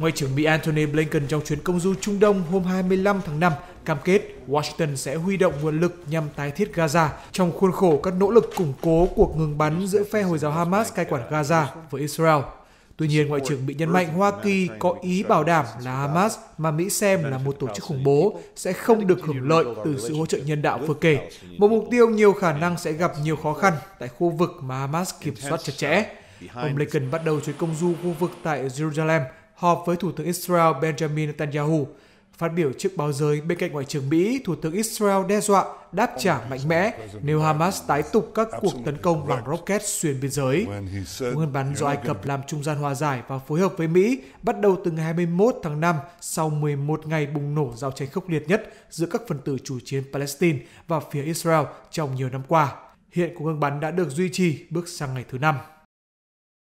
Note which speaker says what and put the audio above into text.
Speaker 1: Ngoại trưởng Mỹ Antony Blinken trong chuyến công du Trung Đông hôm 25 tháng 5 cam kết Washington sẽ huy động nguồn lực nhằm tái thiết Gaza trong khuôn khổ các nỗ lực củng cố cuộc ngừng bắn giữa phe Hồi giáo Hamas cai quản Gaza với Israel. Tuy nhiên, Ngoại trưởng Mỹ nhấn mạnh Hoa Kỳ có ý bảo đảm là Hamas mà Mỹ xem là một tổ chức khủng bố sẽ không được hưởng lợi từ sự hỗ trợ nhân đạo vừa kể, một mục tiêu nhiều khả năng sẽ gặp nhiều khó khăn tại khu vực mà Hamas kiểm soát chặt chẽ. Ông Blinken bắt đầu chuyến công du khu vực tại Jerusalem – họp với Thủ tướng Israel Benjamin Netanyahu. Phát biểu trước báo giới bên cạnh Ngoại trưởng Mỹ, Thủ tướng Israel đe dọa đáp trả mạnh mẽ nếu Hamas tái tục các cuộc tấn công bằng rocket xuyên biên giới. Ngân bắn do Ai Cập làm trung gian hòa giải và phối hợp với Mỹ bắt đầu từ ngày 21 tháng 5 sau 11 ngày bùng nổ giao tranh khốc liệt nhất giữa các phần tử chủ chiến Palestine và phía Israel trong nhiều năm qua. Hiện cuộc ngừng bắn đã được duy trì bước sang ngày thứ năm.